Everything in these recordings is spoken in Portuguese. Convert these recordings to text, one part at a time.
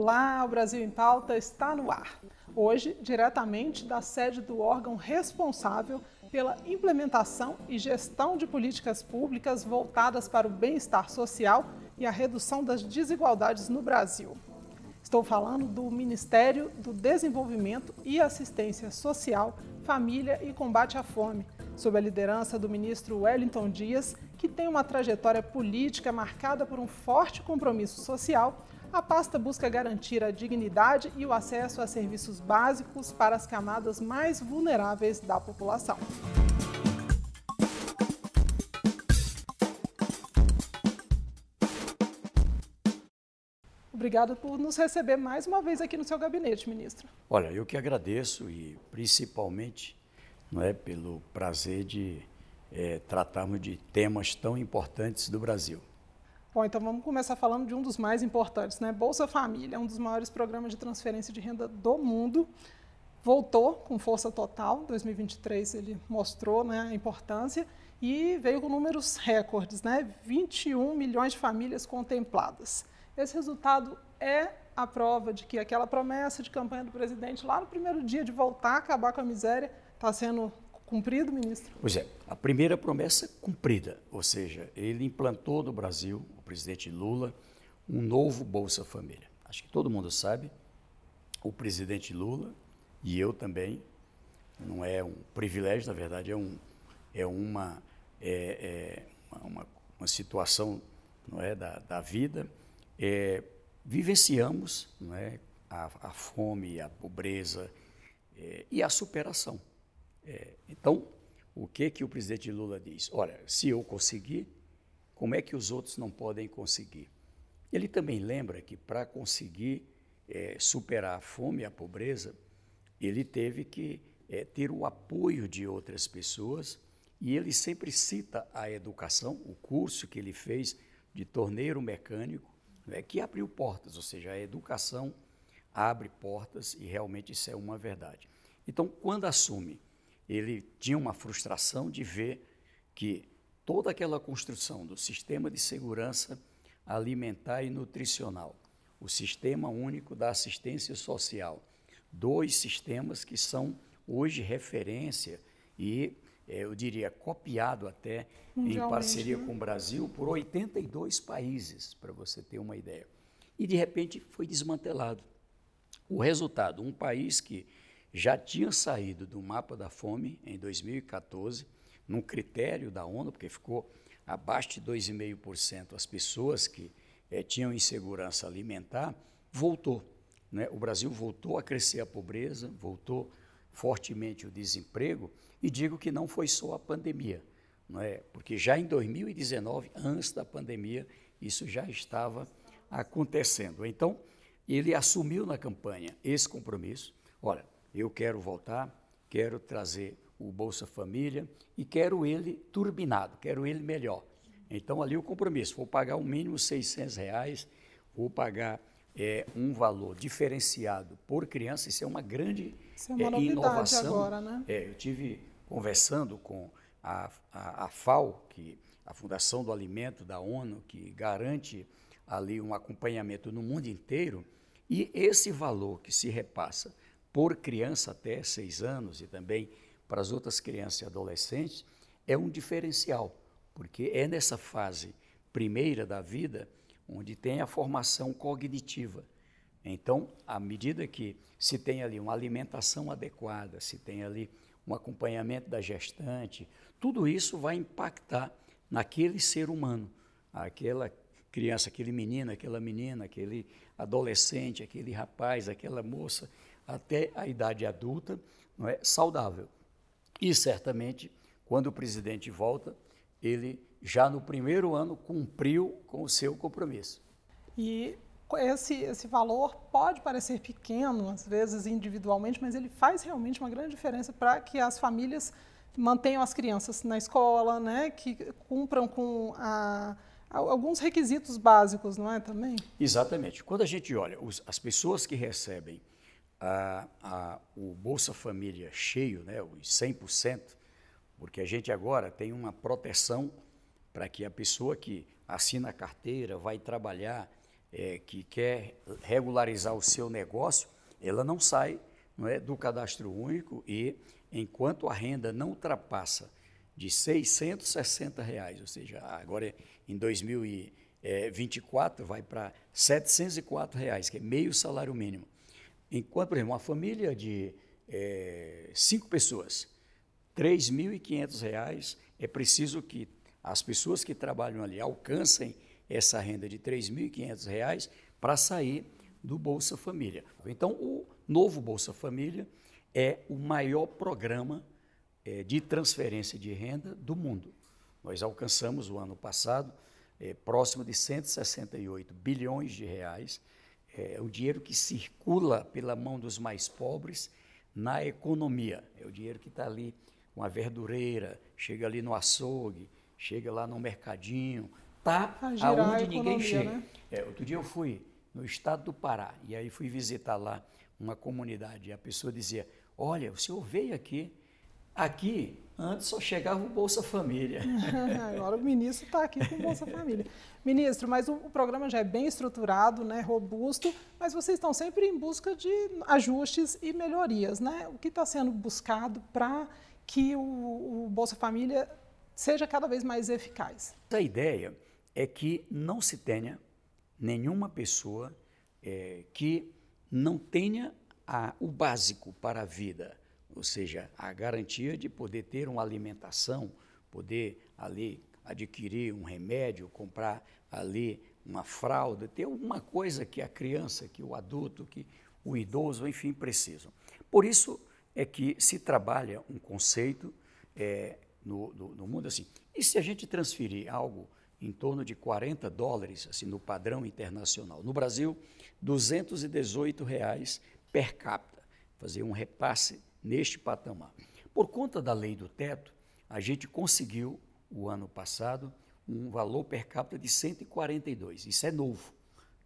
Olá, o Brasil em Pauta está no ar. Hoje, diretamente da sede do órgão responsável pela implementação e gestão de políticas públicas voltadas para o bem-estar social e a redução das desigualdades no Brasil. Estou falando do Ministério do Desenvolvimento e Assistência Social, Família e Combate à Fome, sob a liderança do ministro Wellington Dias, que tem uma trajetória política marcada por um forte compromisso social a pasta busca garantir a dignidade e o acesso a serviços básicos para as camadas mais vulneráveis da população. Obrigada por nos receber mais uma vez aqui no seu gabinete, ministro. Olha, eu que agradeço e principalmente não é, pelo prazer de é, tratarmos de temas tão importantes do Brasil. Bom, então vamos começar falando de um dos mais importantes, né? Bolsa Família, um dos maiores programas de transferência de renda do mundo. Voltou com força total, 2023 ele mostrou né, a importância e veio com números recordes, né? 21 milhões de famílias contempladas. Esse resultado é a prova de que aquela promessa de campanha do presidente lá no primeiro dia de voltar a acabar com a miséria está sendo Cumprido, ministro? Pois é, a primeira promessa é cumprida, ou seja, ele implantou no Brasil, o presidente Lula, um novo Bolsa Família. Acho que todo mundo sabe, o presidente Lula e eu também, não é um privilégio, na verdade, é, um, é, uma, é, é uma, uma, situação não é, da, da vida. É, vivenciamos não é, a, a fome, a pobreza é, e a superação. É, então, o que que o presidente Lula diz? Olha, se eu conseguir, como é que os outros não podem conseguir? Ele também lembra que para conseguir é, superar a fome e a pobreza, ele teve que é, ter o apoio de outras pessoas e ele sempre cita a educação, o curso que ele fez de torneiro mecânico, né, que abriu portas, ou seja, a educação abre portas e realmente isso é uma verdade. Então, quando assume ele tinha uma frustração de ver que toda aquela construção do sistema de segurança alimentar e nutricional, o Sistema Único da Assistência Social, dois sistemas que são hoje referência e, é, eu diria, copiado até em parceria né? com o Brasil por 82 países, para você ter uma ideia. E, de repente, foi desmantelado. O resultado, um país que já tinha saído do mapa da fome em 2014, num critério da ONU, porque ficou abaixo de 2,5% as pessoas que é, tinham insegurança alimentar, voltou. Né? O Brasil voltou a crescer a pobreza, voltou fortemente o desemprego, e digo que não foi só a pandemia, não é? porque já em 2019, antes da pandemia, isso já estava acontecendo. Então, ele assumiu na campanha esse compromisso. Olha, eu quero voltar, quero trazer o Bolsa Família e quero ele turbinado, quero ele melhor. Então ali o compromisso, vou pagar o um mínimo 600 reais, vou pagar é, um valor diferenciado por criança, isso é uma grande isso é, é uma é, inovação. Agora, né? É, eu tive conversando com a, a, a, FAO, que a Fundação do Alimento da ONU, que garante ali um acompanhamento no mundo inteiro, e esse valor que se repassa por criança até seis anos e também para as outras crianças e adolescentes, é um diferencial, porque é nessa fase primeira da vida onde tem a formação cognitiva. Então, à medida que se tem ali uma alimentação adequada, se tem ali um acompanhamento da gestante, tudo isso vai impactar naquele ser humano, aquela criança, aquele menino, aquela menina, aquele adolescente, aquele rapaz, aquela moça até a idade adulta, não é saudável. E certamente, quando o presidente volta, ele já no primeiro ano cumpriu com o seu compromisso. E esse, esse valor pode parecer pequeno, às vezes individualmente, mas ele faz realmente uma grande diferença para que as famílias mantenham as crianças na escola, né, que cumpram com a, a, alguns requisitos básicos, não é também? Exatamente. Quando a gente olha os, as pessoas que recebem a, a, o Bolsa Família cheio, né, os 100%, porque a gente agora tem uma proteção para que a pessoa que assina a carteira, vai trabalhar, é, que quer regularizar o seu negócio, ela não sai não é, do cadastro único e, enquanto a renda não ultrapassa de 660 reais, ou seja, agora é, em 2024 é, vai para 704 reais, que é meio salário mínimo. Enquanto, por exemplo, uma família de é, cinco pessoas, R$ reais, é preciso que as pessoas que trabalham ali alcancem essa renda de R$ reais para sair do Bolsa Família. Então, o novo Bolsa Família é o maior programa é, de transferência de renda do mundo. Nós alcançamos o ano passado é, próximo de 168 bilhões de reais é o dinheiro que circula pela mão dos mais pobres na economia. É o dinheiro que está ali, com a verdureira, chega ali no açougue, chega lá no mercadinho, tá aonde ninguém chega. Né? É, outro dia eu fui no estado do Pará e aí fui visitar lá uma comunidade e a pessoa dizia: Olha, o senhor veio aqui Aqui, antes só chegava o Bolsa Família. Agora o ministro está aqui com o Bolsa Família. ministro, mas o, o, programa já é bem estruturado, né, robusto, mas vocês estão sempre em busca de ajustes e melhorias. Né? O que está sendo buscado para que o, o Bolsa Família seja cada vez mais eficaz? A ideia é que não se tenha nenhuma pessoa é, que não tenha a, o básico para a vida ou seja, a garantia de poder ter uma alimentação, poder ali adquirir um remédio, comprar ali uma fralda, ter alguma coisa que a criança, que o adulto, que o idoso, enfim, precisam. Por isso é que se trabalha um conceito é, no, no, no, mundo assim. E se a gente transferir algo em torno de 40 dólares, assim, no padrão internacional? No Brasil, 218 reais per capita. Fazer um repasse neste patamar. Por conta da lei do teto, a gente conseguiu, o ano passado, um valor per capita de 142. Isso é novo.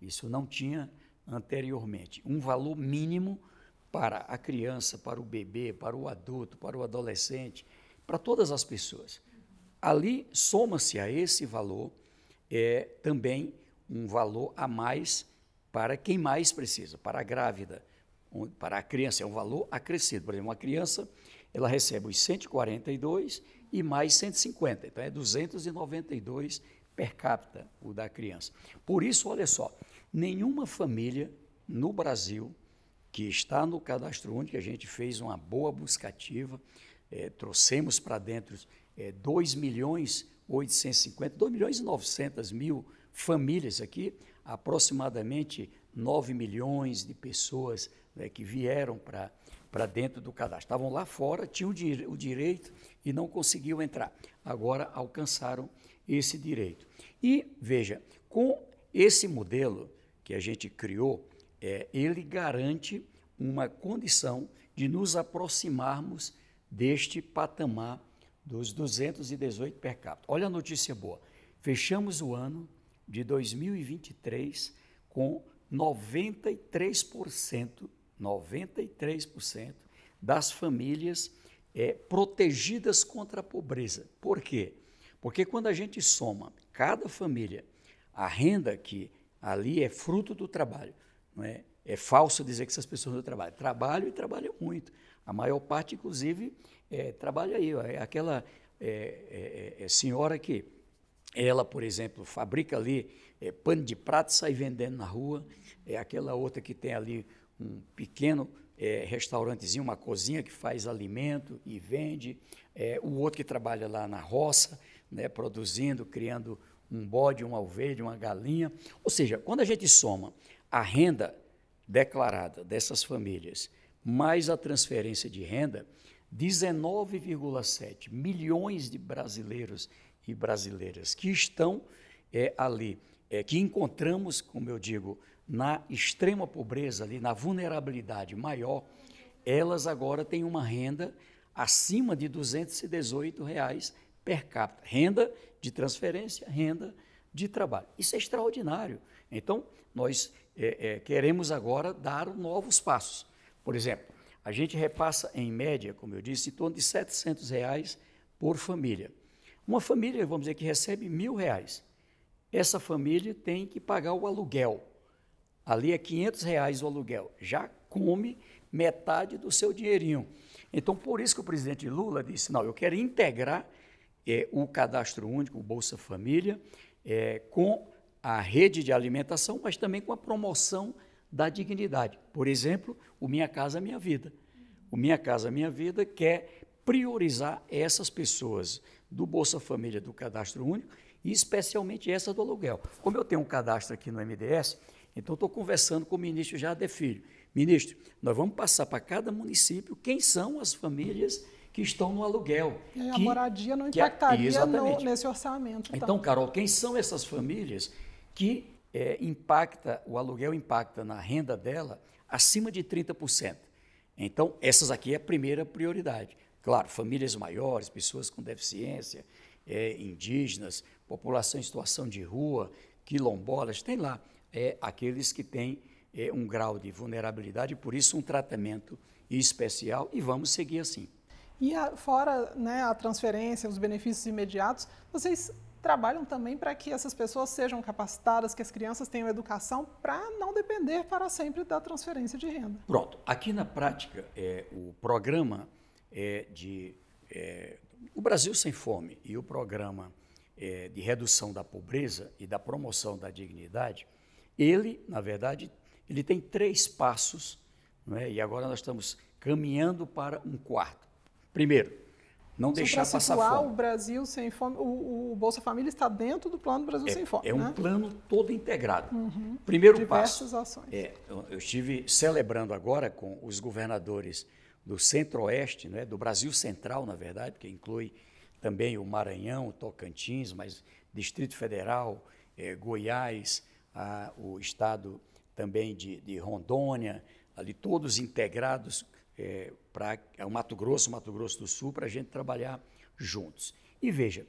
Isso não tinha anteriormente. Um valor mínimo para a criança, para o bebê, para o adulto, para o adolescente, para todas as pessoas. Ali soma-se a esse valor é também um valor a mais para quem mais precisa, para a grávida, para a criança é um valor acrescido. Por exemplo, uma criança ela recebe os 142 e mais 150, então é 292 per capita o da criança. Por isso, olha só, nenhuma família no Brasil que está no cadastro único, a gente fez uma boa buscativa, é, trouxemos para dentro é, 2 milhões 850, 2 milhões e 900 mil famílias aqui, aproximadamente 9 milhões de pessoas né, que vieram para dentro do cadastro. Estavam lá fora, tinham o direito e não conseguiam entrar. Agora alcançaram esse direito. E, veja, com esse modelo que a gente criou, é, ele garante uma condição de nos aproximarmos deste patamar dos 218 per capita. Olha a notícia boa. Fechamos o ano de 2023 com 93% 93% das famílias é, protegidas contra a pobreza. Por quê? Porque quando a gente soma cada família, a renda que ali é fruto do trabalho, não é? É falso dizer que essas pessoas não trabalham. Trabalham e trabalham muito. A maior parte, inclusive, é, trabalha aí. É aquela é, senhora que ela, por exemplo, fabrica ali pano de prato e sai vendendo na rua. É aquela outra que tem ali um pequeno é, restaurantezinho, uma cozinha que faz alimento e vende, é, o outro que trabalha lá na roça, né, produzindo, criando um bode, uma ovelha, uma galinha. Ou seja, quando a gente soma a renda declarada dessas famílias mais a transferência de renda, 19,7 milhões de brasileiros e brasileiras que estão é, ali, é, que encontramos, como eu digo, na extrema pobreza, ali, na vulnerabilidade maior, elas agora têm uma renda acima de 218 reais per capita. Renda de transferência, renda de trabalho. Isso é extraordinário. Então, nós é, é, queremos agora dar novos passos. Por exemplo, a gente repassa, em média, como eu disse, em torno de 700 reais por família. Uma família, vamos dizer, que recebe mil reais. Essa família tem que pagar o aluguel Ali é 500 reais o aluguel. Já come metade do seu dinheirinho. Então, por isso que o presidente Lula disse, não, eu quero integrar é, o cadastro único, o Bolsa Família, é, com a rede de alimentação, mas também com a promoção da dignidade. Por exemplo, o Minha Casa Minha Vida. O Minha Casa Minha Vida quer priorizar essas pessoas do Bolsa Família, do Cadastro Único, e especialmente essa do aluguel. Como eu tenho um cadastro aqui no MDS, então, estou conversando com o ministro Jardim Filho. Ministro, nós vamos passar para cada município quem são as famílias que estão no aluguel. E a moradia não impactaria no, nesse orçamento. Então. então, Carol, quem são essas famílias que é, impacta, o aluguel impacta na renda dela acima de 30%? Então, essas aqui é a primeira prioridade. Claro, famílias maiores, pessoas com deficiência, é, indígenas, população em situação de rua, quilombolas, tem lá é, aqueles que têm é, um grau de vulnerabilidade, por isso um tratamento especial e vamos seguir assim. E a, fora né, a transferência, os benefícios imediatos, vocês trabalham também para que essas pessoas sejam capacitadas, que as crianças tenham educação para não depender para sempre da transferência de renda. Pronto. Aqui na prática, é, o programa é, de é, o Brasil sem fome e o programa é, de redução da pobreza e da promoção da dignidade ele, na verdade, ele tem três passos, é? e agora nós estamos caminhando para um quarto. Primeiro, não Só deixar passar fome. o Brasil sem fome, o, o, Bolsa Família está dentro do plano do Brasil é, sem fome. É né? um plano todo integrado. Uhum. Primeiro Diversas passo. ações. É, eu, eu, estive celebrando agora com os governadores do Centro-Oeste, né, do Brasil Central, na verdade, que inclui também o Maranhão, Tocantins, mas Distrito Federal, é, Goiás, a, o estado também de, de, Rondônia, ali todos integrados é, para é, o Mato Grosso, Mato Grosso do Sul, para a gente trabalhar juntos. E veja,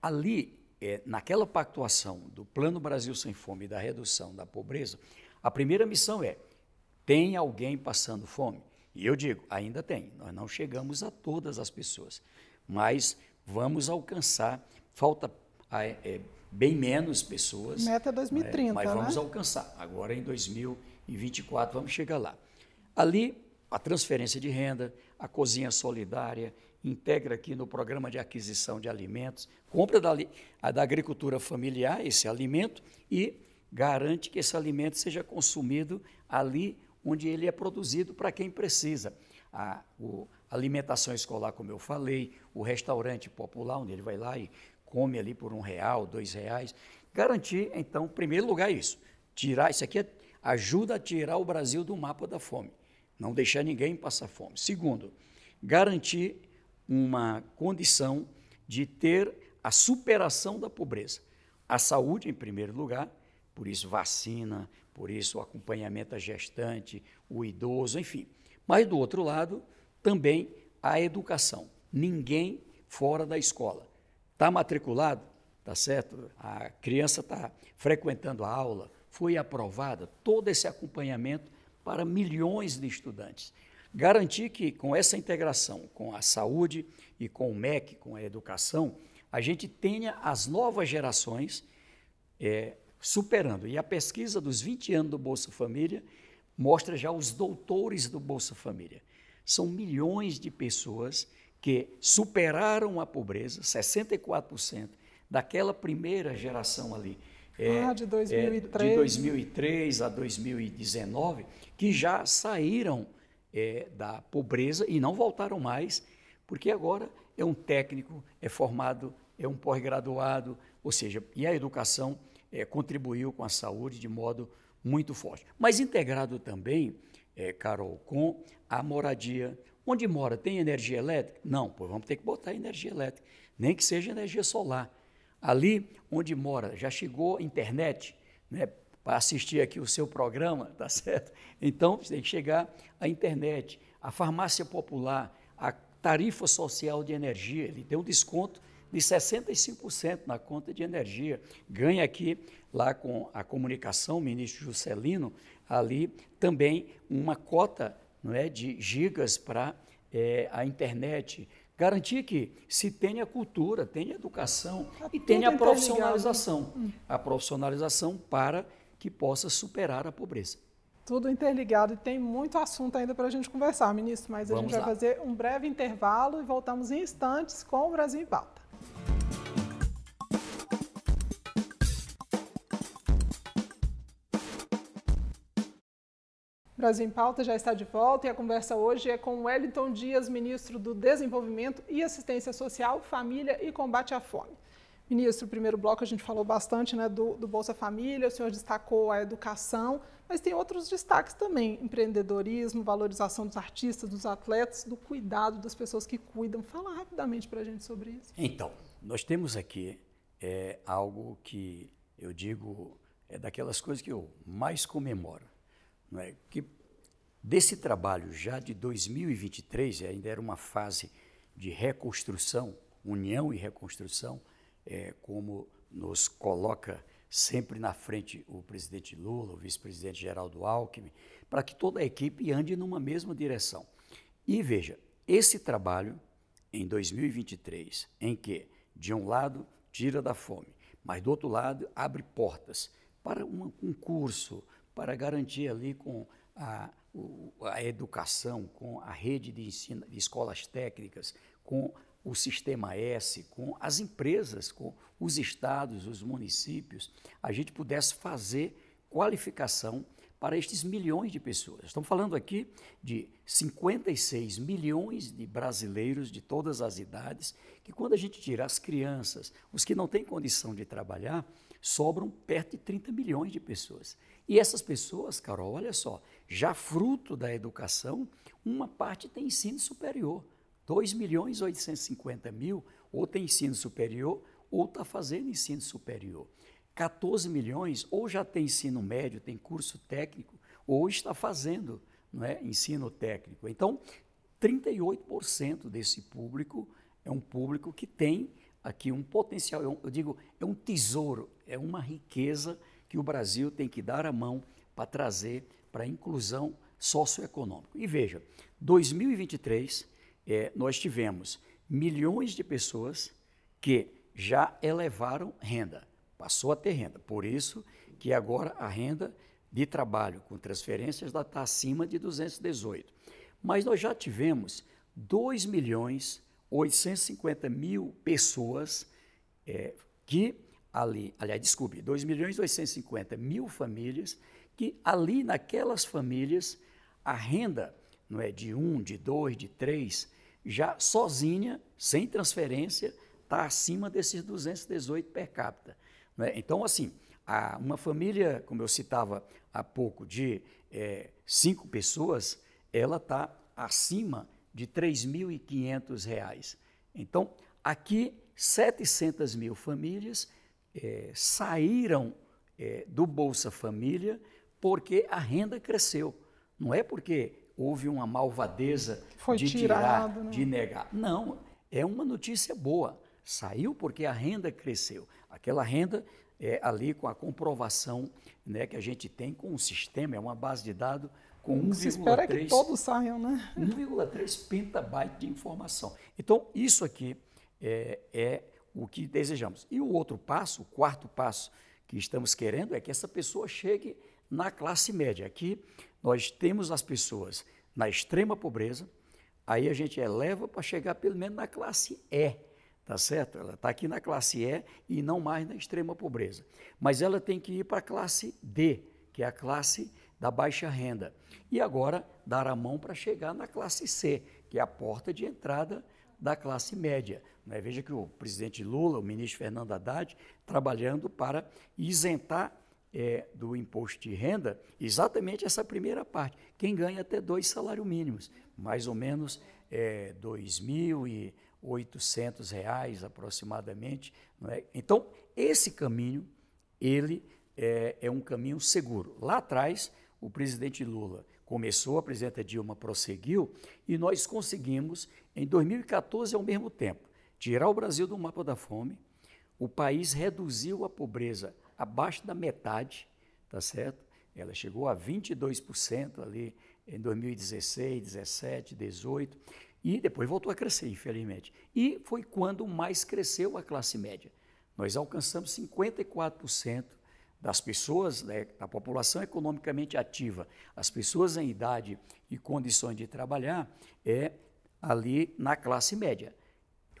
ali, é, naquela pactuação do Plano Brasil Sem Fome e da redução da pobreza, a primeira missão é: tem alguém passando fome? E eu digo, ainda tem, nós não chegamos a todas as pessoas, mas vamos alcançar, falta é, bem menos pessoas. Meta 2030. Né, mas, vamos né? alcançar. Agora em 2024 vamos chegar lá. Ali, a transferência de renda, a cozinha solidária, integra aqui no programa de aquisição de alimentos, compra da, da agricultura familiar esse alimento e garante que esse alimento seja consumido ali onde ele é produzido para quem precisa. A, o, alimentação escolar, como eu falei, o restaurante popular, onde ele vai lá e come ali por um real, dois reais. Garantir, então, em primeiro lugar, isso. Tirar, isso aqui é, ajuda a tirar o Brasil do mapa da fome. Não deixar ninguém passar fome. Segundo, garantir uma condição de ter a superação da pobreza. A saúde, em primeiro lugar, por isso vacina, por isso acompanhamento à gestante, o idoso, enfim. Mas, do outro lado, também a educação. Ninguém fora da escola. Está matriculado, tá certo? A criança está frequentando a aula, foi aprovada, todo esse acompanhamento para milhões de estudantes. Garantir que com essa integração, com a saúde e com o MEC, com a educação, a gente tenha as novas gerações é, superando. E a pesquisa dos 20 anos do Bolsa Família mostra já os doutores do Bolsa Família. São milhões de pessoas que superaram a pobreza, 64% daquela primeira geração ali. É, ah, de 2003. É, de 2003 a 2019, que já saíram é, da pobreza e não voltaram mais, porque agora é um técnico, é formado, é um pós-graduado, ou seja, e a educação é, contribuiu com a saúde de modo muito forte. Mas integrado também, é, Carol, com a moradia, Onde mora, tem energia elétrica? Não, pois vamos ter que botar energia elétrica, nem que seja energia solar. Ali onde mora, já chegou internet, né? Para assistir aqui o seu programa, tá certo? Então, tem que chegar a internet, a farmácia popular, a tarifa social de energia, ele deu um desconto de 65% na conta de energia. Ganha aqui, lá com a comunicação, o ministro Juscelino, ali também uma cota não é, de gigas para é, a internet, garantir que se tenha cultura, tenha educação tá e tenha a profissionalização. Hum. A profissionalização para que possa superar a pobreza. Tudo interligado e tem muito assunto ainda para a gente conversar, ministro, mas Vamos a gente vai fazer um breve intervalo e voltamos em instantes com o Brasil em Pauta. Brasil em Pauta já está de volta e a conversa hoje é com Wellington Dias, ministro do Desenvolvimento e Assistência Social, Família e Combate à Fome. Ministro, primeiro bloco a gente falou bastante né, do, do Bolsa Família, o senhor destacou a educação, mas tem outros destaques também: empreendedorismo, valorização dos artistas, dos atletas, do cuidado das pessoas que cuidam. Fala rapidamente para a gente sobre isso. Então, nós temos aqui é, algo que eu digo é daquelas coisas que eu mais comemoro né, que desse trabalho já de 2023, ainda era uma fase de reconstrução, união e reconstrução, é, como nos coloca sempre na frente o presidente Lula, o vice-presidente Geraldo Alckmin, para que toda a equipe ande numa mesma direção. E veja, esse trabalho em 2023, em que, de um lado, tira da fome, mas do outro lado, abre portas para um, um para garantir ali com a, a educação, com a rede de ensino de escolas técnicas, com o sistema S, com as empresas, com os estados, os municípios, a gente pudesse fazer qualificação para estes milhões de pessoas. Estamos falando aqui de 56 milhões de brasileiros de todas as idades, que quando a gente tira as crianças, os que não têm condição de trabalhar, sobram perto de 30 milhões de pessoas. E essas pessoas, Carol, olha só, já fruto da educação, uma parte tem ensino superior. 2 milhões e 850 mil ou tem ensino superior ou está fazendo ensino superior. 14 milhões ou já tem ensino médio, tem curso técnico, ou está fazendo não é, ensino técnico. Então, 38% desse público é um público que tem aqui um potencial, é eu digo, é um tesouro, é uma riqueza que o Brasil tem que dar a mão para trazer para a inclusão socioeconômica. E veja, 2023 é, eh, nós tivemos milhões de pessoas que já elevaram renda passou a ter renda. Por isso que agora a renda de trabalho com transferências está acima de 218. Mas nós já tivemos 2 milhões 850 mil pessoas é, que ali, aliás, desculpe, 2 milhões 850 mil famílias que ali naquelas famílias a renda não é de um, de dois, de três, já sozinha, sem transferência, está acima desses 218 per capita. Né? Então, assim, a, uma família, como eu citava há pouco, de é, cinco pessoas, ela está acima de R$ reais. Então, aqui, 700 mil famílias é, saíram é, do Bolsa Família porque a renda cresceu. Não é porque houve uma malvadeza Foi de tirado, tirar, né? de negar. Não, é uma notícia boa. Saiu porque a renda cresceu. Aquela renda é ali com a comprovação né, que a gente tem com o sistema, é uma base de dados com 1,3... Se espera que todos saiam, né? 1,3 petabyte de informação. Então, isso aqui é, é o que desejamos. E o outro passo, o quarto passo que estamos querendo é que essa pessoa chegue na classe média. Aqui nós temos as pessoas na extrema pobreza, aí a gente eleva para chegar pelo menos na classe E, tá certo? Ela está aqui na classe E e não mais na extrema pobreza. Mas ela tem que ir para a classe D, que é a classe da baixa renda. E agora dar a mão para chegar na classe C, que é a porta de entrada da classe média. Né? Veja que o presidente Lula, o ministro Fernando Haddad, trabalhando para isentar é, do imposto de renda exatamente essa primeira parte, quem ganha até dois salários mínimos, mais ou menos é, 2 mil e 800 reais aproximadamente. É? Então, esse caminho, ele é, é um caminho seguro. Lá atrás, o presidente Lula começou, a presidenta Dilma prosseguiu, e nós conseguimos, em 2014, ao mesmo tempo, tirar o Brasil do mapa da fome, o país reduziu a pobreza abaixo da metade, tá certo? Ela chegou a 22% ali em 2016, 17, 18. E depois voltou a crescer, infelizmente. E foi quando mais cresceu a classe média. Nós alcançamos 54% das pessoas, né, da população economicamente ativa, as pessoas em idade e condições de trabalhar, é ali na classe média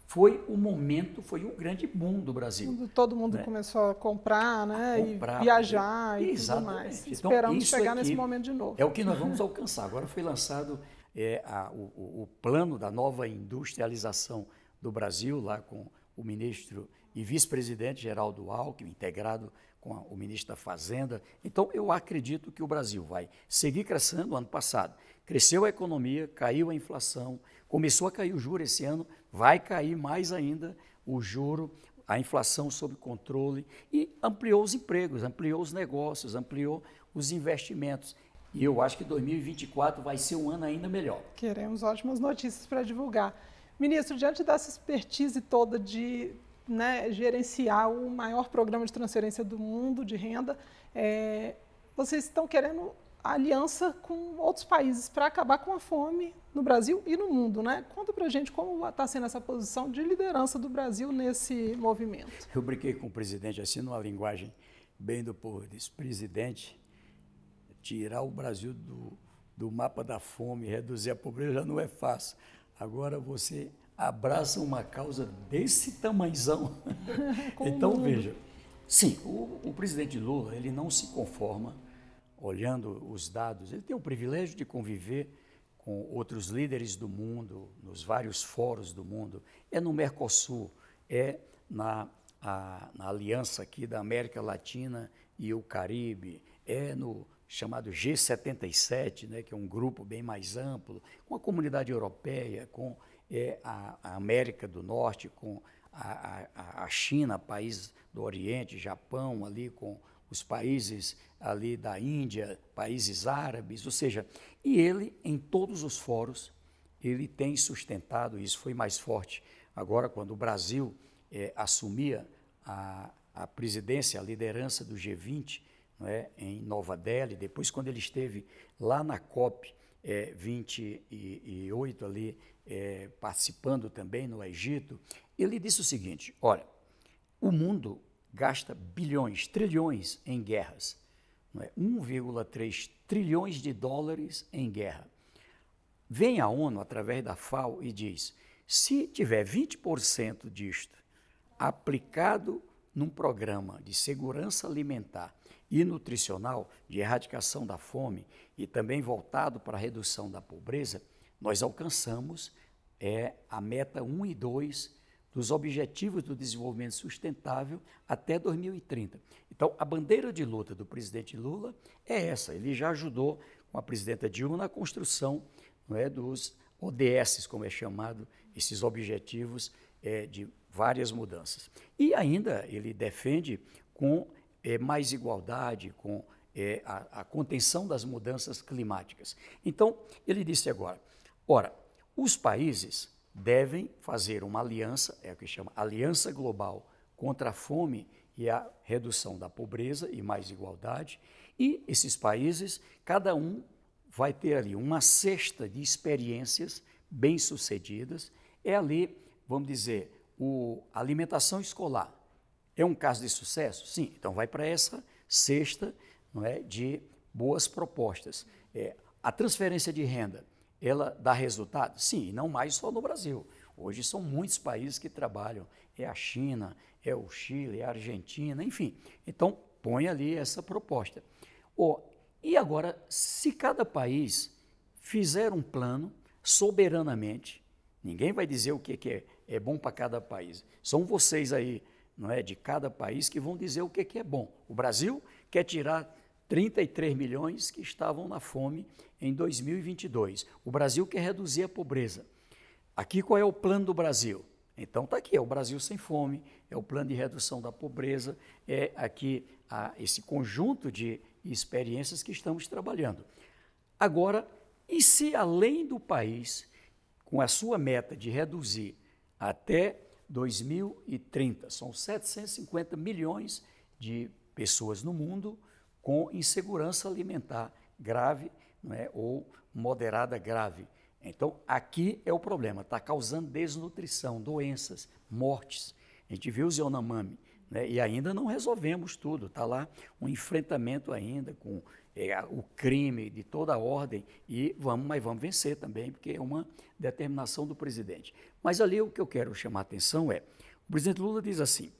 foi o momento, foi um grande boom do Brasil. Todo mundo né? começou a comprar, né? A comprar, e viajar e, e tudo mais. Então, Esperamos chegar nesse momento de novo. É o que nós vamos alcançar. Agora foi lançado é a, o, o plano da nova industrialização do Brasil, lá com o ministro e vice-presidente Geraldo Alckmin, integrado com a, o ministro da Fazenda. Então, eu acredito que o Brasil vai seguir crescendo. ano passado cresceu a economia, caiu a inflação, começou a cair o juro esse ano, vai cair mais ainda o juro, a inflação sob controle e ampliou os empregos, ampliou os negócios, ampliou os investimentos. E eu acho que 2024 vai ser um ano ainda melhor. Queremos ótimas notícias para divulgar. Ministro, diante dessa expertise toda de né, gerenciar o maior programa de transferência do mundo de renda, é, vocês estão querendo aliança com outros países para acabar com a fome no Brasil e no mundo, né? Conta para gente como está sendo essa posição de liderança do Brasil nesse movimento. Eu brinquei com o presidente assim numa linguagem bem do povo, disse presidente, tirar o Brasil do, do mapa da fome, reduzir a pobreza já não é fácil. Agora você abraça uma causa desse tamanzão. então veja, sim, o, o, presidente Lula ele não se conforma olhando os dados. Ele tem o privilégio de conviver com outros líderes do mundo, nos vários fóruns do mundo. É no Mercosul, é na, a, na aliança aqui da América Latina e o Caribe, é no chamado G77, né, que é um grupo bem mais amplo, com a comunidade europeia, com é, a, a, América do Norte, com a, a, a China, país do Oriente, Japão, ali com os países ali da Índia, países árabes, ou seja, e ele em todos os fóruns ele tem sustentado isso foi mais forte agora quando o Brasil é, assumia a, a presidência, a liderança do G20 né, em Nova Delhi, depois quando ele esteve lá na COP é, eh, 28 ali, é, participando também no Egito, ele disse o seguinte, olha, o mundo gasta bilhões, trilhões em guerras, 1,3 é? trilhões de dólares em guerra. Vem a ONU através da FAO e diz, se tiver 20% disto aplicado num programa de segurança alimentar, e nutricional de erradicação da fome e também voltado para a redução da pobreza, nós alcançamos é, a meta 1 e 2 dos Objetivos do Desenvolvimento Sustentável até 2030. Então, a bandeira de luta do presidente Lula é essa. Ele já ajudou com a presidenta Dilma na construção não é, dos ODS, como é chamado, esses objetivos é, de várias mudanças. E ainda ele defende com é, mais igualdade, com é, a, a contenção das mudanças climáticas. Então, ele disse agora: ora, os países devem fazer uma aliança, é o que chama Aliança Global contra a Fome e a Redução da Pobreza e Mais Igualdade, e esses países, cada um vai ter ali uma cesta de experiências bem-sucedidas. É ali, vamos dizer, o, a alimentação escolar. É um caso de sucesso? Sim. Então vai para essa sexta não é, de boas propostas. É, a transferência de renda, ela dá resultado? Sim, e não mais só no Brasil. Hoje são muitos países que trabalham. É a China, é o Chile, é a Argentina, enfim. Então põe ali essa proposta. Oh, e agora, se cada país fizer um plano soberanamente, ninguém vai dizer o que, que é, é bom para cada país. São vocês aí não é, de cada país que vão dizer o que, que é bom. O Brasil quer tirar 33 milhões que estavam na fome em 2022. O Brasil quer reduzir a pobreza. Aqui qual é o plano do Brasil? Então está aqui, é o Brasil sem fome, é o plano de redução da pobreza, é aqui a, esse conjunto de experiências que estamos trabalhando. Agora, e se além do país, com a sua meta de reduzir até 2030. São 750 milhões de pessoas no mundo com insegurança alimentar grave né, ou moderada grave. Então, aqui é o problema, está causando desnutrição, doenças, mortes. A gente viu o Zionamami, né? E ainda não resolvemos tudo, está lá um enfrentamento ainda com é, o crime de toda a ordem, e vamos, mas vamos vencer também, porque é uma determinação do presidente. Mas ali o que eu quero chamar a atenção é, o presidente Lula diz assim,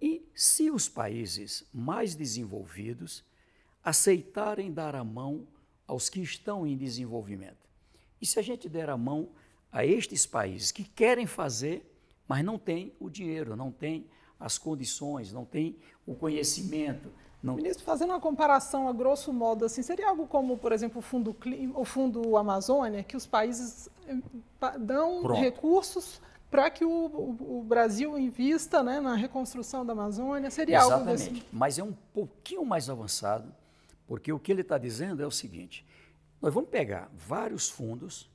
e se os países mais desenvolvidos aceitarem dar a mão aos que estão em desenvolvimento? E se a gente der a mão a estes países que querem fazer, mas não têm o dinheiro, não têm as condições, não tem o conhecimento. Não... Ministro, fazendo uma comparação a grosso modo, assim, seria algo como, por exemplo, o Fundo, o fundo Amazônia, que os países eh, dão Pronto. recursos para que o, o, o, Brasil invista né, na reconstrução da Amazônia? Seria Exatamente. algo Exatamente, mas é um pouquinho mais avançado, porque o que ele está dizendo é o seguinte, nós vamos pegar vários fundos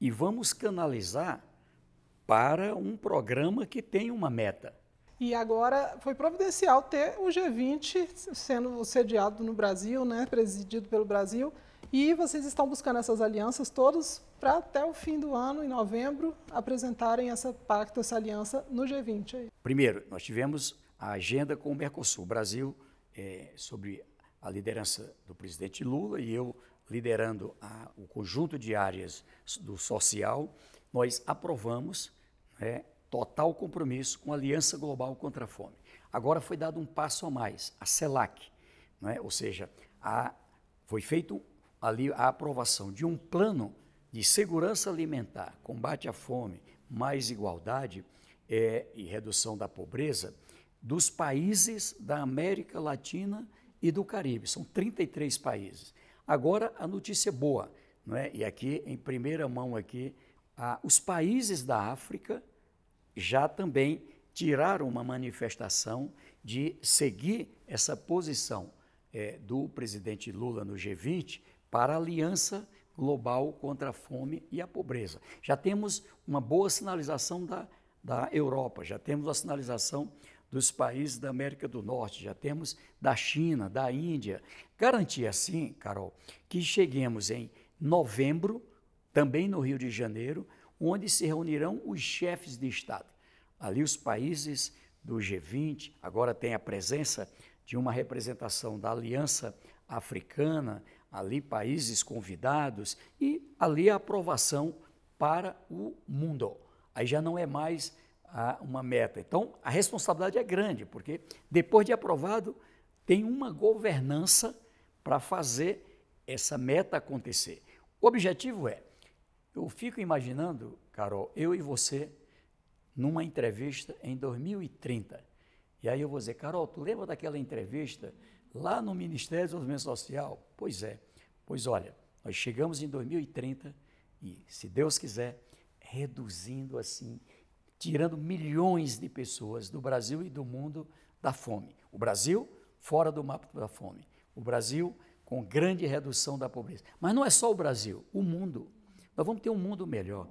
e vamos canalizar para um programa que tem uma meta. E agora foi providencial ter o G20 sendo sediado no Brasil, né, presidido pelo Brasil. E vocês estão buscando essas alianças todas para até o fim do ano, em novembro, apresentarem essa pacto, essa aliança no G20. Aí. Primeiro, nós tivemos a agenda com o Mercosul. O Brasil, é, sobre a liderança do presidente Lula e eu liderando a, o conjunto de áreas do social, nós aprovamos né, total compromisso com a Aliança Global contra a Fome. Agora foi dado um passo a mais, a CELAC, é? ou seja, a, foi feito ali a aprovação de um plano de segurança alimentar, combate à fome, mais igualdade é, e redução da pobreza dos países da América Latina e do Caribe. São 33 países. Agora a notícia é boa, não é? E aqui em primeira mão aqui, os países da África já também tiraram uma manifestação de seguir essa posição é, do presidente Lula no G20 para a aliança global contra a fome e a pobreza. Já temos uma boa sinalização da, da Europa, já temos a sinalização dos países da América do Norte, já temos da China, da Índia. Garantir assim, Carol, que cheguemos em novembro, também no Rio de Janeiro, onde se reunirão os chefes de Estado. Ali, os países do G20, agora tem a presença de uma representação da Aliança Africana, ali países convidados, e ali a aprovação para o mundo. Aí já não é mais ah, uma meta. Então, a responsabilidade é grande, porque depois de aprovado, tem uma governança para fazer essa meta acontecer. O objetivo é eu fico imaginando, Carol, eu e você numa entrevista em 2030. E aí eu vou dizer, Carol, tu lembra daquela entrevista lá no Ministério do Desenvolvimento Social? Pois é. Pois olha, nós chegamos em 2030 e, se Deus quiser, reduzindo assim, tirando milhões de pessoas do Brasil e do mundo da fome. O Brasil fora do mapa da fome. O Brasil com grande redução da pobreza. Mas não é só o Brasil, o mundo. Nós vamos ter um mundo melhor.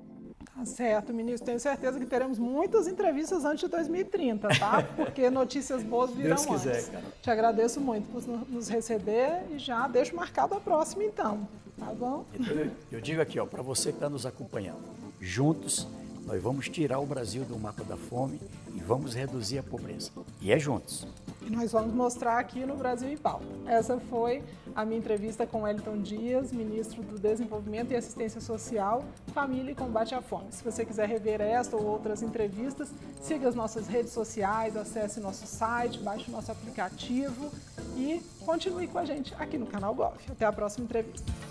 Tá certo, ministro. Tenho certeza que teremos muitas entrevistas antes de 2030, tá? Porque notícias boas virão Deus quiser, antes. Cara. Te agradeço muito por nos receber e já deixo marcado a próxima, então. Tá bom? Eu, então, eu digo aqui, ó, para você que está nos acompanhando, juntos nós vamos tirar o Brasil do mapa da fome e vamos reduzir a pobreza. E é juntos nós vamos mostrar aqui no Brasil em Pau. Essa foi a minha entrevista com Elton Dias, ministro do Desenvolvimento e Assistência Social, Família e Combate à Fome. Se você quiser rever esta ou outras entrevistas, siga as nossas redes sociais, acesse nosso site, baixe nosso aplicativo e continue com a gente aqui no Canal Gov. Até a próxima entrevista.